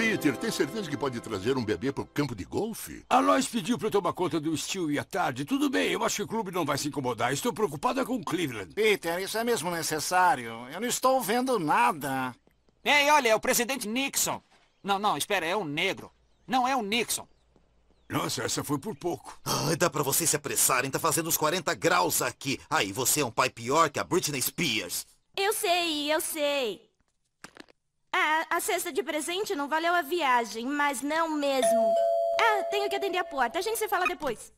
Peter, tem certeza que pode trazer um bebê pro campo de golfe? A Lois pediu para eu tomar conta do Stewie à tarde. Tudo bem, eu acho que o clube não vai se incomodar. Estou preocupada com o Cleveland. Peter, isso é mesmo necessário. Eu não estou vendo nada. Ei, olha, é o presidente Nixon. Não, não, espera, é um negro. Não é o Nixon. Nossa, essa foi por pouco. Ai, ah, dá pra vocês se apressarem, tá fazendo uns 40 graus aqui. Aí, você é um pai pior que a Britney Spears. Eu sei, eu sei a cesta de presente não valeu a viagem, mas não mesmo. Ah, tenho que atender a porta. A gente se fala depois.